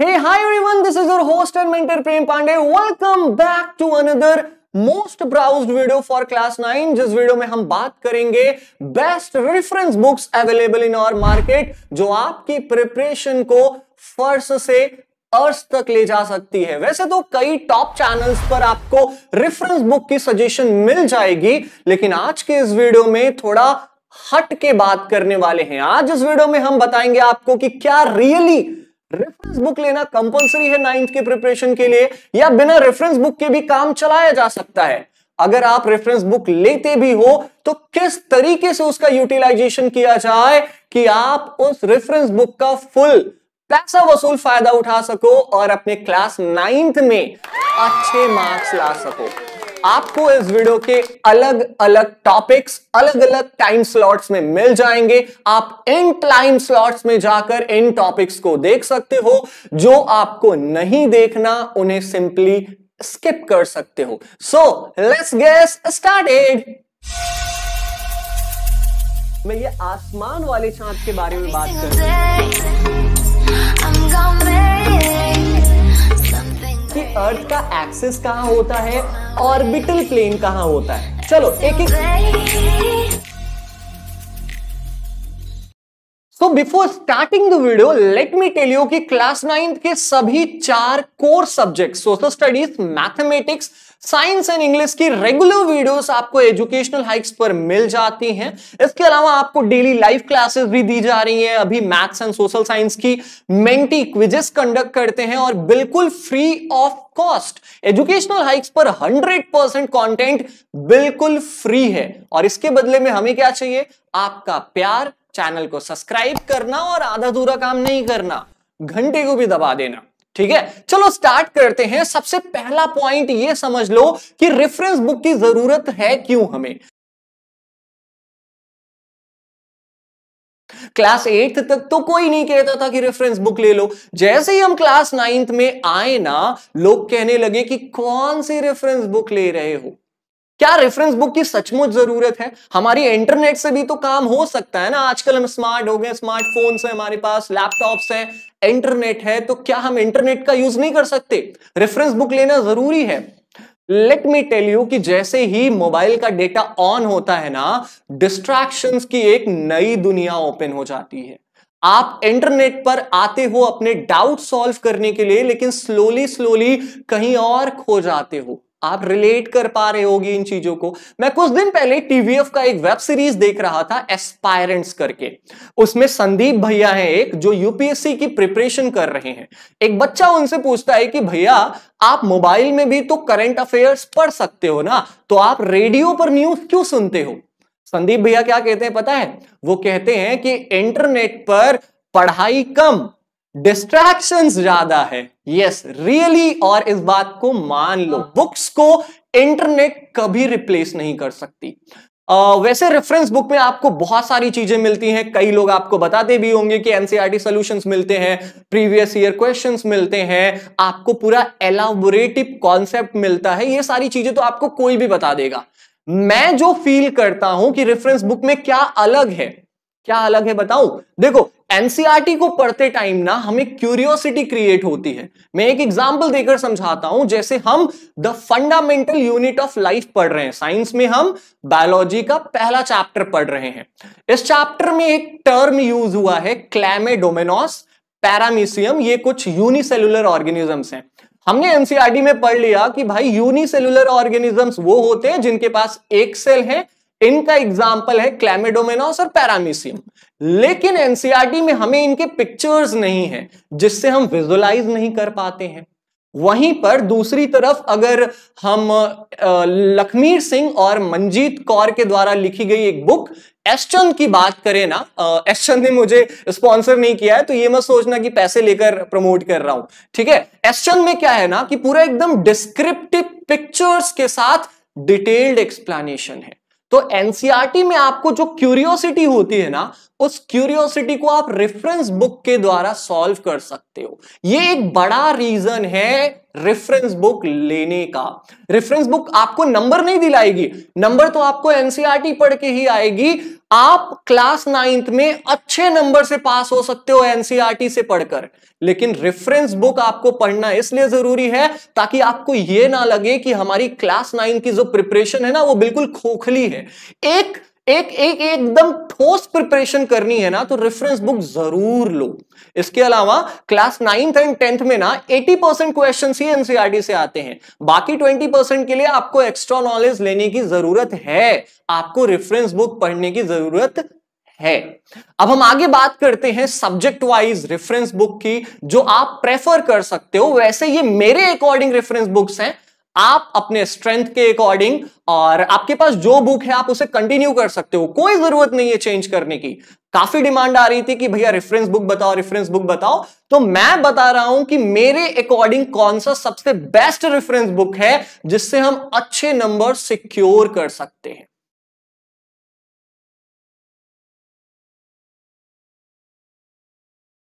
Hey, hi everyone, this is your host and mentor Prem Pandey. Welcome back to another most browsed video for class nine जिस video में हम बात करेंगे best reference books available in our market जो आपकी preparation को first से अर्थ तक ले जा सकती है वैसे तो कई टॉप चैनल्स पर आपको रेफरेंस बुक की सजेशन मिल जाएगी लेकिन आज के इस वीडियो में थोड़ा हट के बात करने वाले हैं आज इस वीडियो में हम बताएंगे आपको कि क्या रियली really रेफरेंस बुक लेना कंपलसरी है नाइन्थ के प्रिपरेशन के लिए या बिना रेफरेंस बुक के भी काम चलाया जा सकता है अगर आप रेफरेंस बुक लेते भी हो तो किस तरीके से उसका यूटिलाइजेशन किया जाए कि आप उस रेफरेंस बुक का फुल पैसा वसूल फायदा उठा सको और अपने क्लास नाइन्थ में अच्छे मार्क्स ला सको आपको इस वीडियो के अलग अलग टॉपिक्स अलग अलग टाइम स्लॉट्स में मिल जाएंगे आप इन टाइम स्लॉट्स में जाकर इन टॉपिक्स को देख सकते हो जो आपको नहीं देखना उन्हें सिंपली स्किप कर सकते हो सो लेट्स गेस स्टार्टेड मैं ये आसमान वाले चांद के बारे में बात कर कि अर्थ का एक्सिस कहाँ होता है ऑर्बिटल प्लेन कहाँ होता है चलो एक एक so before starting the video let me tell you कि क्लास नाइन्थ के सभी चार core subject social studies mathematics science and English की रेगुलर वीडियोस आपको एजुकेशनल हाइक्स पर मिल जाती हैं इसके अलावा आपको डेली लाइव क्लासेस भी दी जा रही हैं अभी मैथ्स एंड सोशल साइंस की मेंटी क्विजेस कंडक्ट करते हैं और बिल्कुल free of cost educational hikes पर 100 परसेंट कॉन्टेंट बिल्कुल फ्री है और इसके बदले में हमें क्या चाहिए आपका प्यार चैनल को सब्सक्राइब करना और आधा अधूरा काम नहीं करना घंटे को भी दबा देना ठीक है चलो स्टार्ट करते हैं सबसे पहला पॉइंट ये समझ लो कि रेफरेंस बुक की जरूरत है क्यों हमें क्लास एट्थ तक तो कोई नहीं कहता था कि रेफरेंस बुक ले लो जैसे ही हम क्लास नाइन्थ में आए ना लोग कहने लगे कि कौन सी रेफरेंस बुक ले रहे हो क्या रेफरेंस बुक की सचमुच जरूरत है हमारी इंटरनेट से भी तो काम हो सकता है ना आजकल हम स्मार्ट हो गए स्मार्टफोन्स हैं हमारे पास लैपटॉप्स हैं इंटरनेट है तो क्या हम इंटरनेट का यूज नहीं कर सकते रेफरेंस बुक लेना जरूरी है लेट मी टेल यू कि जैसे ही मोबाइल का डेटा ऑन होता है ना डिस्ट्रैक्शन की एक नई दुनिया ओपन हो जाती है आप इंटरनेट पर आते हो अपने डाउट सॉल्व करने के लिए लेकिन स्लोली स्लोली कहीं और खो जाते हो आप रिलेट कर पा रहे होगी इन चीजों को मैं कुछ दिन पहले टीवीएफ का एक वेब सीरीज देख रहा था एस्पायरेंट्स करके उसमें संदीप भैया हैं एक जो यूपीएससी की प्रिपरेशन कर रहे हैं एक बच्चा उनसे पूछता है कि भैया आप मोबाइल में भी तो करंट अफेयर्स पढ़ सकते हो ना तो आप रेडियो पर न्यूज क्यों सुनते हो संदीप भैया क्या कहते हैं पता है वो कहते हैं कि इंटरनेट पर पढ़ाई कम डिस्ट्रैक्शन ज्यादा है यस yes, रियली really, और इस बात को मान लो बुक्स हाँ। को इंटरनेट कभी रिप्लेस नहीं कर सकती Uh, वैसे रेफरेंस बुक में आपको बहुत सारी चीजें मिलती हैं कई लोग आपको बताते भी होंगे कि एनसीईआरटी सॉल्यूशंस e मिलते हैं प्रीवियस ईयर क्वेश्चंस मिलते हैं आपको पूरा एलाबोरेटिव कॉन्सेप्ट मिलता है ये सारी चीजें तो आपको कोई भी बता देगा मैं जो फील करता हूं कि रेफरेंस बुक में क्या अलग है क्या अलग है बताऊं देखो एनसीआरटी को पढ़ते टाइम ना हमें क्यूरियोसिटी क्रिएट होती है मैं एक एग्जांपल देकर समझाता हूं जैसे हम the fundamental unit of life पढ़ रहे हैं साइंस में हम बायोलॉजी का पहला चैप्टर पढ़ रहे हैं इस चैप्टर में एक टर्म यूज हुआ है क्लैमेडोमेनोस पैरामीसियम ये कुछ यूनिसेलुलर ऑर्गेनिजम्स हैं हमने एनसीआरटी में पढ़ लिया कि भाई यूनिसेलुलर ऑर्गेनिजम्स वो होते हैं जिनके पास एक सेल है इनका एग्जाम्पल है क्लैमेडोमेनोस और पैरामीसियम लेकिन एनसीईआरटी e में हमें इनके पिक्चर्स नहीं है जिससे हम विजुअलाइज नहीं कर पाते हैं वहीं पर दूसरी तरफ अगर हम लखमीर सिंह और मंजीत कौर के द्वारा लिखी गई एक बुक एश्चंद की बात करें ना एश्चंद ने मुझे स्पॉन्सर नहीं किया है तो ये मत सोचना कि पैसे लेकर प्रमोट कर रहा हूं ठीक है एसचंद में क्या है ना कि पूरा एकदम डिस्क्रिप्टिव पिक्चर्स के साथ डिटेल्ड एक्सप्लेनेशन है तो एनसीआरटी e में आपको जो क्यूरियोसिटी होती है ना उस क्यूरियोसिटी को आप रेफरेंस बुक के द्वारा सॉल्व कर सकते हो ये एक बड़ा रीजन है रेफरेंस बुक लेने का रेफरेंस बुक आपको नंबर नहीं दिलाएगी नंबर तो आपको एनसीईआरटी e पढ़ के ही आएगी आप क्लास नाइन्थ में अच्छे नंबर से पास हो सकते हो एनसीईआरटी e से पढ़कर लेकिन रेफरेंस बुक आपको पढ़ना इसलिए जरूरी है ताकि आपको यह ना लगे कि हमारी क्लास नाइन की जो प्रिपरेशन है ना वो बिल्कुल खोखली है एक एक एक एकदम ठोस प्रिपरेशन करनी है ना तो रेफरेंस बुक जरूर लो इसके अलावा क्लास नाइन्थ एंड टेंथ में ना 80 परसेंट क्वेश्चन ही एनसीआरटी e से आते हैं बाकी 20 परसेंट के लिए आपको एक्स्ट्रा नॉलेज लेने की जरूरत है आपको रेफरेंस बुक पढ़ने की जरूरत है अब हम आगे बात करते हैं सब्जेक्ट वाइज रेफरेंस बुक की जो आप प्रेफर कर सकते हो वैसे ये मेरे अकॉर्डिंग रेफरेंस बुक्स हैं आप अपने स्ट्रेंथ के अकॉर्डिंग और आपके पास जो बुक है आप उसे कंटिन्यू कर सकते हो कोई जरूरत नहीं है चेंज करने की काफी डिमांड आ रही थी कि भैया रेफरेंस बुक बताओ रेफरेंस बुक बताओ तो मैं बता रहा हूं कि मेरे अकॉर्डिंग कौन सा सबसे बेस्ट रेफरेंस बुक है जिससे हम अच्छे नंबर सिक्योर कर सकते हैं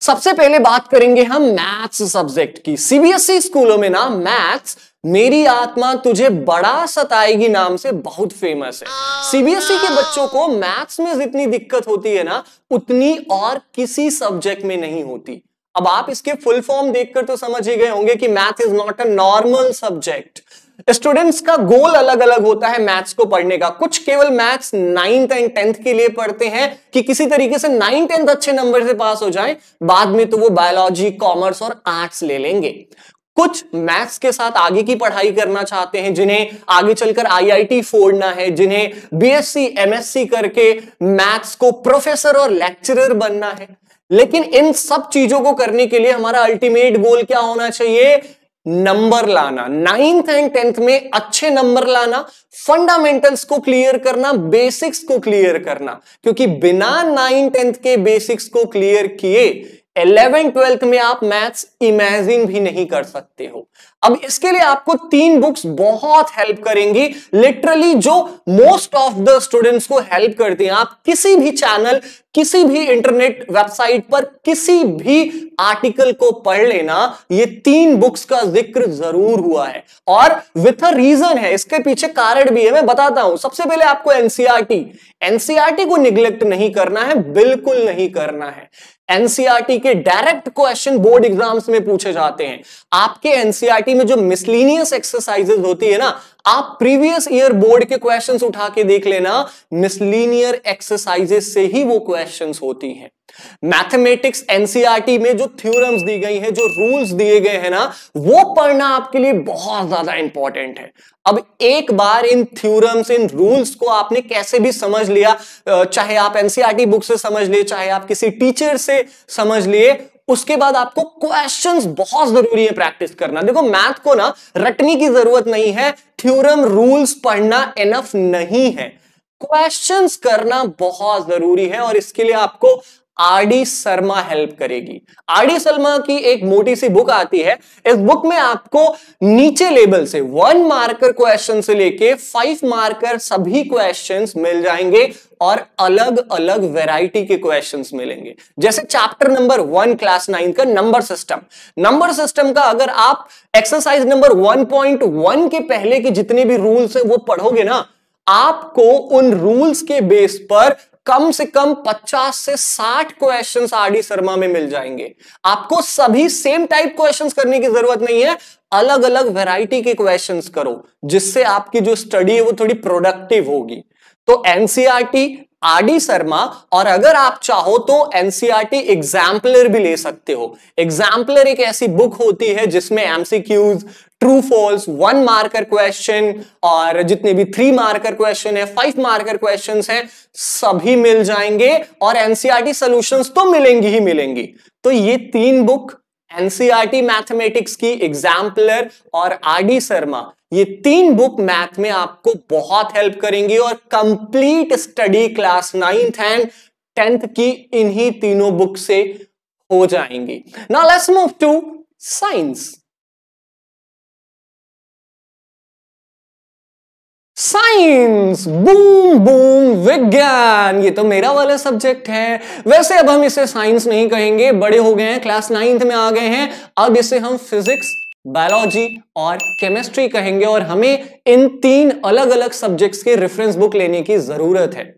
सबसे पहले बात करेंगे हम मैथ्स सब्जेक्ट की सीबीएसई e स्कूलों में ना मैथ्स मेरी आत्मा तुझे बड़ा सताएगी नाम से बहुत फेमस है सीबीएसई e के बच्चों को मैथ्स में जितनी दिक्कत होती है ना उतनी और किसी सब्जेक्ट में नहीं होती अब आप इसके फुल फॉर्म देखकर तो समझ ही गए होंगे कि math is not a normal subject students का गोल अलग अलग होता है मैथ्स को पढ़ने का कुछ केवल मैथ्स नाइन्थ एंड टेंथ के लिए पढ़ते हैं कि किसी तरीके से नाइन टेंथ अच्छे नंबर से पास हो जाए बाद में तो वो बायोलॉजी कॉमर्स और आर्ट्स ले लेंगे कुछ मैथ्स के साथ आगे की पढ़ाई करना चाहते हैं जिन्हें आगे चलकर आईआईटी फोड़ना है जिन्हें बीएससी एमएससी करके मैथ्स को प्रोफेसर और लेक्चरर बनना है लेकिन इन सब चीजों को करने के लिए हमारा अल्टीमेट गोल क्या होना चाहिए नंबर लाना नाइन्थ एंड टेंथ में अच्छे नंबर लाना फंडामेंटल्स को क्लियर करना बेसिक्स को क्लियर करना क्योंकि बिना नाइन टेंथ के बेसिक्स को क्लियर किए इलेवन ट्वेल्थ में आप मैथ्स इमेजिन भी नहीं कर सकते हो अब इसके लिए आपको तीन बुक्स बहुत हेल्प करेंगी लिटरली जो मोस्ट ऑफ द स्टूडेंट्स को हेल्प करती हैं आप किसी भी चैनल किसी भी इंटरनेट वेबसाइट पर किसी भी आर्टिकल को पढ़ लेना ये तीन बुक्स का जिक्र जरूर हुआ है और विथ अ रीजन है इसके पीछे कारण भी है मैं बताता हूं सबसे पहले आपको एनसीआरटी एनसीआरटी e e को निग्लेक्ट नहीं करना है बिल्कुल नहीं करना है एनसीआरटी के डायरेक्ट क्वेश्चन बोर्ड एग्जाम्स में पूछे जाते हैं आपके एनसीआरटी में जो मिसलिनियस एक्सरसाइजेस होती है ना आप प्रीवियस ईयर बोर्ड के क्वेश्चंस उठा के देख लेना मिसलिनियर एक्सरसाइजेस से ही वो क्वेश्चंस होती हैं मैथमेटिक्स एनसीईआरटी e में जो थ्योरम्स दी गई हैं जो रूल्स दिए गए हैं ना वो पढ़ना आपके लिए बहुत ज्यादा इंपॉर्टेंट है अब एक बार इन थ्योरम्स इन रूल्स को आपने कैसे भी समझ लिया चाहे आप एनसीईआरटी बुक e से समझ लिए चाहे आप किसी टीचर से समझ लिए उसके बाद आपको क्वेश्चंस बहुत जरूरी है प्रैक्टिस करना देखो मैथ को ना रटने की जरूरत नहीं है थ्योरम रूल्स पढ़ना एनफ नहीं है क्वेश्चंस करना बहुत जरूरी है और इसके लिए आपको आरडी शर्मा हेल्प करेगी आरडी शर्मा की एक मोटी सी बुक आती है इस बुक में आपको नीचे लेवल से वन मार्कर क्वेश्चन से लेके फाइव मार्कर सभी क्वेश्चंस मिल जाएंगे और अलग अलग वैरायटी के क्वेश्चंस मिलेंगे जैसे chapter number one class nine का नंबर सिस्टम नंबर सिस्टम का अगर आप एक्सरसाइज नंबर वन के पहले के जितने भी रूल्स है वो पढ़ोगे ना आपको उन रूल्स के बेस पर कम से कम 50 से 60 क्वेश्चंस आरडी शर्मा में मिल जाएंगे आपको सभी सेम टाइप क्वेश्चंस करने की जरूरत नहीं है अलग अलग वैरायटी के क्वेश्चंस करो जिससे आपकी जो स्टडी है वो थोड़ी प्रोडक्टिव होगी तो एनसीआरटी आरडी शर्मा और अगर आप चाहो तो एनसीआरटी एग्जाम्पलर e भी ले सकते हो एग्जाम्पलर एक ऐसी बुक होती है जिसमें MCQs true false one marker question और जितने भी थ्री मार्कर क्वेश्चन है फाइव मार्कर क्वेश्चन है सभी मिल जाएंगे और एनसीआरटी सोल्यूशन e तो मिलेंगी ही मिलेंगी तो ये तीन बुक एनसीआरटी मैथमेटिक्स e की एग्जाम्पलर और आरडी शर्मा ये तीन बुक मैथ में आपको बहुत हेल्प करेंगी और complete study class ninth and tenth की इन्हीं तीनों बुक से हो जाएंगी now let's move to science science boom boom विज्ञान ये तो मेरा वाला सब्जेक्ट है वैसे अब हम इसे साइंस नहीं कहेंगे बड़े हो गए हैं क्लास नाइन्थ में आ गए हैं अब इसे हम फिजिक्स बायोलॉजी और केमिस्ट्री कहेंगे और हमें इन तीन अलग अलग सब्जेक्ट्स के रेफरेंस बुक लेने की जरूरत है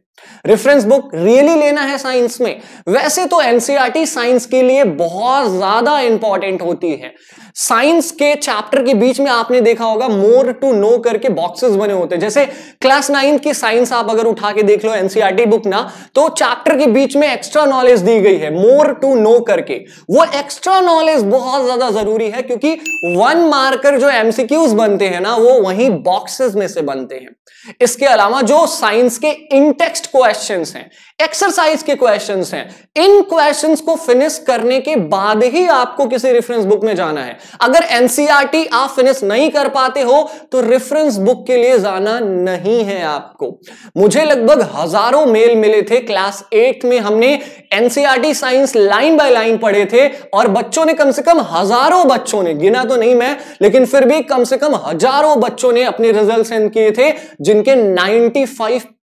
रेफरेंस बुक रियली लेना है साइंस में वैसे तो एनसीआरटी e साइंस के लिए बहुत ज्यादा इंपॉर्टेंट होती है साइंस के चैप्टर के बीच में आपने देखा होगा मोर टू नो करके बॉक्सेस बने होते हैं जैसे क्लास नाइन्थ की साइंस आप अगर उठा के देख लो एनसीआरटी बुक e ना तो चैप्टर के बीच में एक्स्ट्रा नॉलेज दी गई है मोर टू नो करके वो एक्स्ट्रा नॉलेज बहुत ज्यादा जरूरी है क्योंकि वन मार्कर जो एमसीक्यूज बनते हैं ना वो वहीं बॉक्सेस में से बनते हैं इसके अलावा जो साइंस के इनटेक्स्ट क्वेश्चन हैं एक्सरसाइज के क्वेश्चन हैं इन क्वेश्चन को फिनिश करने के बाद ही आपको किसी रेफरेंस बुक में जाना है अगर एनसीआरटी e आप फिनिश नहीं कर पाते हो तो रेफरेंस बुक के लिए जाना नहीं है आपको मुझे लगभग हजारों मेल मिले थे क्लास एट में हमने NCERT science line by line पढ़े थे और बच्चों ने कम से कम हजारों बच्चों ने गिना तो नहीं मैं लेकिन फिर भी कम से कम हजारों बच्चों ने अपने रिजल्ट सेंड किए थे जिनके नाइनटी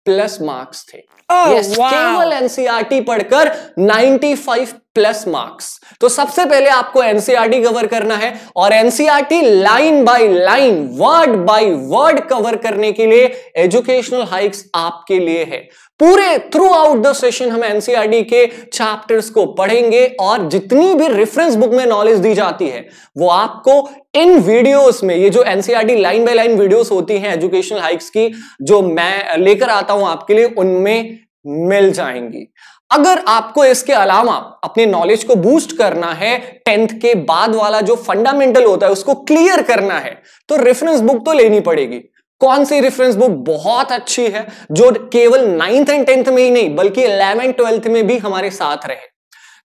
प्लस मार्क्स थे oh, yes, wow. केवल एनसीआरटी e पढ़कर 95 प्लस मार्क्स तो सबसे पहले आपको एनसीआरटी कवर e करना है और NCERT line by line word by word cover करने के लिए एजुकेशनल हाइक्स आपके लिए है पूरे थ्रू आउट द सेशन हम एनसीआरटी e के चैप्टर्स को पढ़ेंगे और जितनी भी रेफरेंस बुक में नॉलेज दी जाती है वो आपको इन वीडियोस में ये जो NCERT line by line videos होती हैं एजुकेशनल हाइक्स की जो मैं लेकर आता हूं आपके लिए उनमें मिल जाएंगी अगर आपको इसके अलावा अपने नॉलेज को बूस्ट करना है टेंथ के बाद वाला जो फंडामेंटल होता है उसको क्लियर करना है तो रेफरेंस बुक तो लेनी पड़ेगी कौन सी रेफरेंस बुक बहुत अच्छी है जो केवल नाइन्थ एंड टेंथ में ही नहीं बल्कि इलेवेंथ ट्वेल्थ में भी हमारे साथ रहे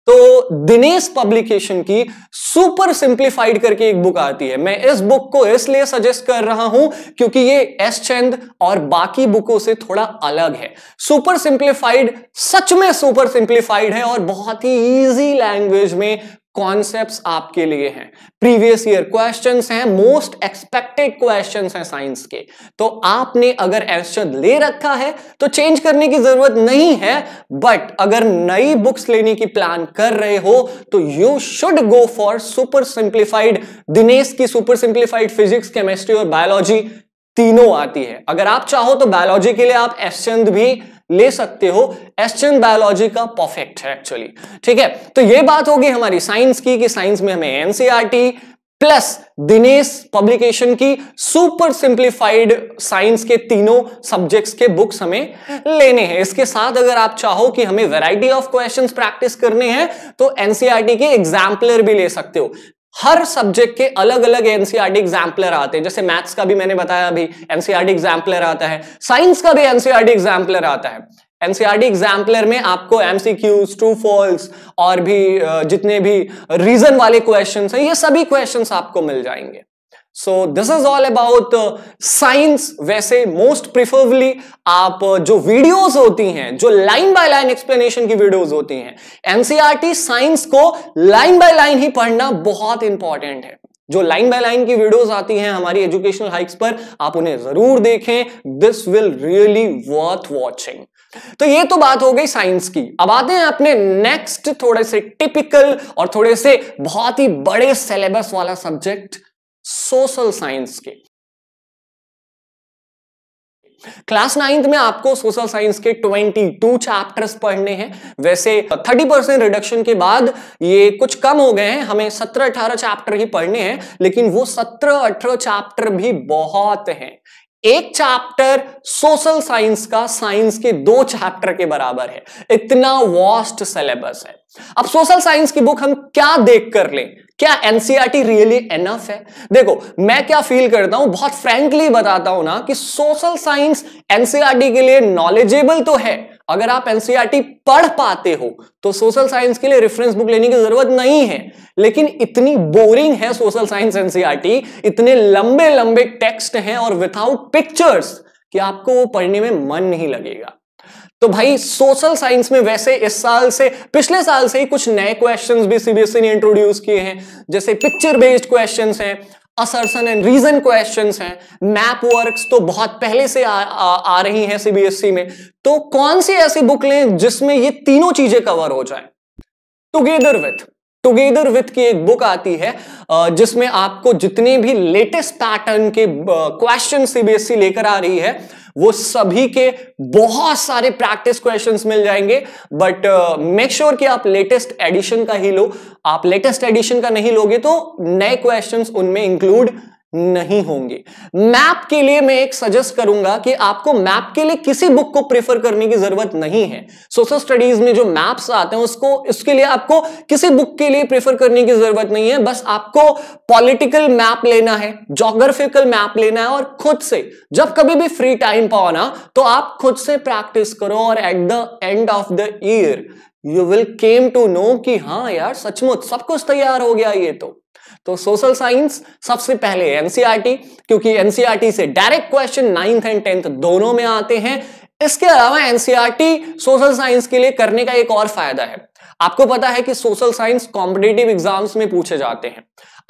तो दिनेश पब्लिकेशन की सुपर सिंप्लीफाइड करके एक बुक आती है मैं इस बुक को इसलिए सजेस्ट कर रहा हूं क्योंकि ये एस चंद और बाकी बुकों से थोड़ा अलग है सुपर सिंप्लीफाइड सच में सुपर सिंप्लीफाइड है और बहुत ही इजी लैंग्वेज में कॉन्सेप्ट्स आपके लिए हैं प्रीवियस ईयर क्वेश्चंस हैं मोस्ट एक्सपेक्टेड क्वेश्चंस हैं साइंस के तो आपने अगर एशन ले रखा है तो चेंज करने की जरूरत नहीं है बट अगर नई बुक्स लेने की प्लान कर रहे हो तो you should go for super simplified Dinesh की सुपर सिंप्लीफाइड फिजिक्स केमिस्ट्री और बायोलॉजी तीनों आती है अगर आप चाहो तो बायोलॉजी के लिए आप एशन भी ले सकते हो एस्टर्न बायोलॉजी का परफेक्ट है एक्चुअली ठीक है तो ये बात होगी हमारी साइंस की कि साइंस में हमें एनसीआरटी प्लस दिनेश पब्लिकेशन की सुपर सिंप्लीफाइड साइंस के तीनों सब्जेक्ट्स के बुक्स हमें लेने हैं इसके साथ अगर आप चाहो कि हमें वैरायटी ऑफ क्वेश्चंस प्रैक्टिस करने हैं तो एनसीईआरटी के एग्जाम्पलर भी ले सकते हो हर सब्जेक्ट के अलग अलग एनसीआरटी एग्जाम्पलर आते हैं जैसे मैथ्स का भी मैंने बताया अभी एनसीआरटी एग्जाम्पलर e आता है साइंस का भी एनसीआरटी एग्जाम्पलर e आता है एनसीआरटी एग्जाम्पलर e में आपको एमसीक्यूज ट्रू फॉल्स और भी जितने भी रीजन वाले क्वेश्चन है ये सभी क्वेश्चन आपको मिल जाएंगे so this is all about science वैसे मोस्ट प्रिफरबली आप uh, जो वीडियोस होती हैं जो लाइन बाय लाइन एक्सप्लेनेशन की वीडियोस होती हैं एनसीईआरटी साइंस को लाइन बाय लाइन ही पढ़ना बहुत इंपॉर्टेंट है जो लाइन बाय लाइन की वीडियोस आती हैं हमारी एजुकेशनल हाइक्स पर आप उन्हें जरूर देखें this will really worth watching तो ये तो बात हो गई साइंस की अब आते हैं अपने नेक्स्ट थोड़े से टिपिकल और थोड़े से बहुत ही बड़े सिलेबस वाला सब्जेक्ट सोशल साइंस के क्लास नाइन्थ में आपको सोशल साइंस के 22 चैप्टर्स पढ़ने हैं वैसे 30 परसेंट रिडक्शन के बाद ये कुछ कम हो गए हैं हमें 17-18 चैप्टर ही पढ़ने हैं लेकिन वो 17-18 चैप्टर भी बहुत हैं एक चैप्टर सोशल साइंस का साइंस के दो चैप्टर के बराबर है इतना वॉस्ट सिलेबस है अब सोशल साइंस की बुक हम क्या देख कर लें क्या एनसीआरटी रियली एनफ है देखो मैं क्या फील करता हूं बहुत फ्रेंकली बताता हूं ना कि सोशल साइंस एनसीआरटी के लिए नॉलेजेबल तो है अगर आप एनसीआरटी e पढ़ पाते हो तो सोशल साइंस के लिए रेफरेंस बुक लेने की जरूरत नहीं है लेकिन इतनी बोरिंग है सोशल साइंस एनसीआरटी इतने लंबे लंबे टेक्स्ट हैं और विथआउट पिक्चर्स कि आपको वो पढ़ने में मन नहीं लगेगा तो भाई सोशल साइंस में वैसे इस साल से पिछले साल से ही कुछ नए क्वेश्चंस भी सीबीएसई e ने इंट्रोड्यूस किए हैं जैसे पिक्चर बेस्ड क्वेश्चंस हैं असरसन एंड रीजन क्वेश्चंस हैं मैप वर्क्स तो बहुत पहले से आ, आ, आ रही हैं सीबीएसई e में तो कौन सी ऐसी बुक लें जिसमें ये तीनों चीजें कवर हो जाए टुगेदर विथ टुगेदर विथ की एक बुक आती है जिसमें आपको जितने भी लेटेस्ट पैटर्न के क्वेश्चन सीबीएसई e लेकर आ रही है वो सभी के बहुत सारे प्रैक्टिस क्वेश्चंस मिल जाएंगे बट मेक श्योर कि आप लेटेस्ट एडिशन का ही लो आप लेटेस्ट एडिशन का नहीं लोगे तो नए क्वेश्चंस उनमें इंक्लूड नहीं होंगे मैप के लिए मैं एक सजेस्ट करूंगा कि आपको मैप के लिए किसी बुक को प्रेफर करने की जरूरत नहीं है सोशल स्टडीज में जो मैप्स आते हैं उसको उसके लिए आपको किसी बुक के लिए प्रेफर करने की जरूरत नहीं है बस आपको पॉलिटिकल मैप लेना है जोग्राफिकल मैप लेना है और खुद से जब कभी भी फ्री टाइम पाओ ना तो आप खुद से प्रैक्टिस करो और at the end of the year you will came to know कि हाँ यार सचमुच सब कुछ तैयार हो गया ये तो तो सोशल साइंस सबसे पहले एनसीईआरटी e क्योंकि एनसीईआरटी e से direct question ninth and tenth दोनों में आते हैं इसके अलावा एनसीईआरटी सोशल साइंस के लिए करने का एक और फायदा है आपको पता है कि सोशल साइंस कॉम्पिटेटिव एग्जाम्स में पूछे जाते हैं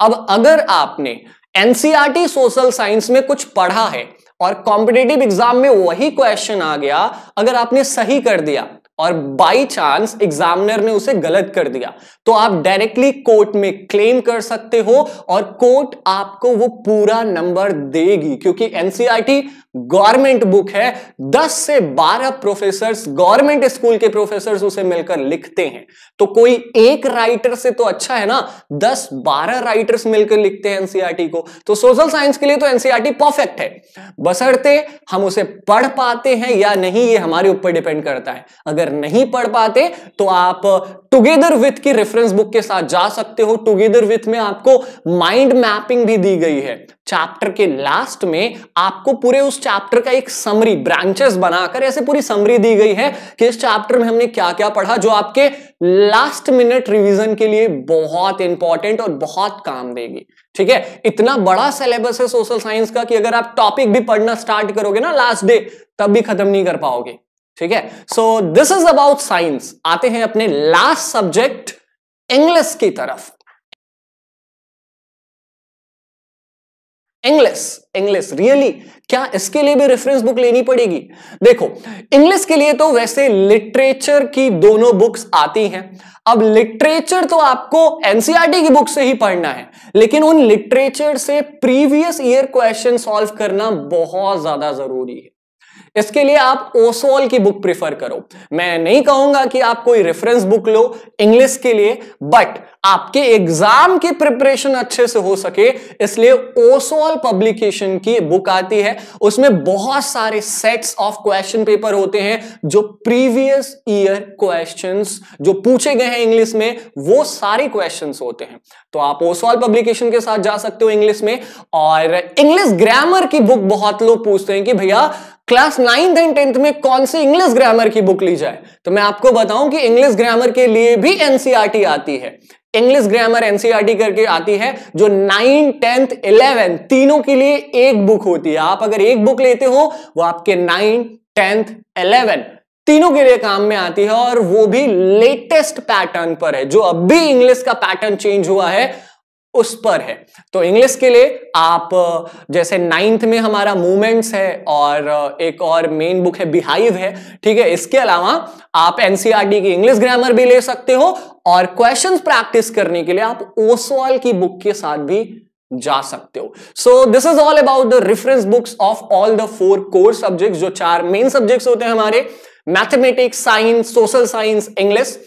अब अगर आपने एनसीईआरटी सोशल साइंस में कुछ पढ़ा है और कॉम्पिटेटिव एग्जाम में वही क्वेश्चन आ गया अगर आपने सही कर दिया और बाई चांस एग्जामिनर ने उसे गलत कर दिया तो आप डायरेक्टली कोर्ट में क्लेम कर सकते हो और कोर्ट आपको वो पूरा नंबर देगी क्योंकि एनसीआरटी गवर्नमेंट बुक है 10 से 12 प्रोफेसर्स गवर्नमेंट स्कूल के प्रोफेसर्स उसे मिलकर लिखते हैं तो कोई एक राइटर से तो अच्छा है ना 10-12 राइटर्स मिलकर लिखते हैं एनसीईआरटी e को तो सोशल साइंस के लिए तो एनसीईआरटी परफेक्ट e है बसरते हम उसे पढ़ पाते हैं या नहीं ये हमारे ऊपर डिपेंड करता है अगर नहीं पढ़ पाते तो आप टुगेदर विथ की रेफरेंस बुक के साथ जा सकते हो टुगेदर विथ में आपको माइंड मैपिंग भी दी गई है चैप्टर के लास्ट में आपको पूरे उस चैप्टर का एक समरी ब्रांचेस बनाकर ऐसे पूरी समरी दी गई है कि इस चैप्टर में हमने क्या क्या पढ़ा जो आपके लास्ट मिनट रिवीजन के लिए बहुत इंपॉर्टेंट और बहुत काम देगी ठीक है इतना बड़ा सिलेबस है सोशल साइंस का कि अगर आप टॉपिक भी पढ़ना स्टार्ट करोगे ना लास्ट डे तब भी खत्म नहीं कर पाओगे ठीक है so this is about science आते हैं अपने लास्ट सब्जेक्ट इंग्लिश की तरफ इंग्लिश इंग्लिश रियली क्या इसके लिए भी रेफरेंस बुक लेनी पड़ेगी देखो इंग्लिश के लिए तो वैसे लिटरेचर की दोनों बुक्स आती हैं अब लिटरेचर तो आपको एनसीईआरटी e की बुक से ही पढ़ना है लेकिन उन लिटरेचर से प्रीवियस ईयर क्वेश्चन सॉल्व करना बहुत ज्यादा जरूरी है इसके लिए आप ओसोल की बुक प्रिफर करो मैं नहीं कहूंगा कि आप कोई रेफरेंस बुक लो इंग्लिश के लिए बट आपके एग्जाम की प्रिपरेशन अच्छे से हो सके इसलिए ओसोल पब्लिकेशन की बुक आती है उसमें बहुत सारे सेट्स ऑफ क्वेश्चन पेपर होते हैं जो प्रीवियस ईयर क्वेश्चंस जो पूछे गए हैं इंग्लिश में वो सारे क्वेश्चंस होते हैं तो आप ओसोल पब्लिकेशन के साथ जा सकते हो इंग्लिश में और इंग्लिश ग्रामर की बुक बहुत लोग पूछते हैं कि भैया क्लास नाइन्थ एंड टेंथ में कौन सी इंग्लिश ग्रामर की बुक ली जाए तो मैं आपको बताऊं कि इंग्लिश ग्रामर के लिए भी एनसीआरटी e आती है इंग्लिश ग्रामर एनसीआरटी करके आती है जो नाइन टेंथ इलेवन तीनों के लिए एक बुक होती है आप अगर एक बुक लेते हो वो आपके नाइन टेंथ इलेवन तीनों के लिए काम में आती है और वो भी लेटेस्ट पैटर्न पर है जो अभी इंग्लिश का पैटर्न चेंज हुआ है उस पर है तो इंग्लिश के लिए आप जैसे नाइन्थ में हमारा मूवमेंट्स है और एक और मेन बुक है बिहाइव है ठीक है इसके अलावा आप एनसीआरटी e की इंग्लिश ग्रामर भी ले सकते हो और क्वेश्चंस प्रैक्टिस करने के लिए आप ओसवाल की बुक के साथ भी जा सकते हो so this is all about the reference books of all the four core subject जो चार मेन सब्जेक्ट होते हैं हमारे mathematics science social science English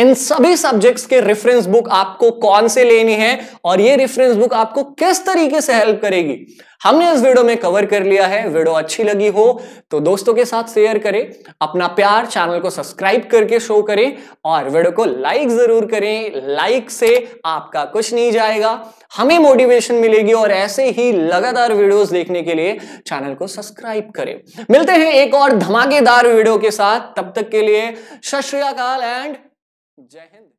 इन सभी सब्जेक्ट्स के रेफरेंस बुक आपको कौन से लेनी है और ये रेफरेंस बुक आपको किस तरीके से हेल्प करेगी हमने इस वीडियो में कवर कर लिया है वीडियो अच्छी लगी हो तो दोस्तों के साथ शेयर करें अपना प्यार चैनल को सब्सक्राइब करके शो करें और वीडियो को लाइक जरूर करें लाइक से आपका कुछ नहीं जाएगा हमें मोटिवेशन मिलेगी और ऐसे ही लगातार वीडियोस देखने के लिए चैनल को सब्सक्राइब करें मिलते हैं एक और धमाकेदार वीडियो के साथ तब तक के लिए सत श्रीकाल एंड जय हिंद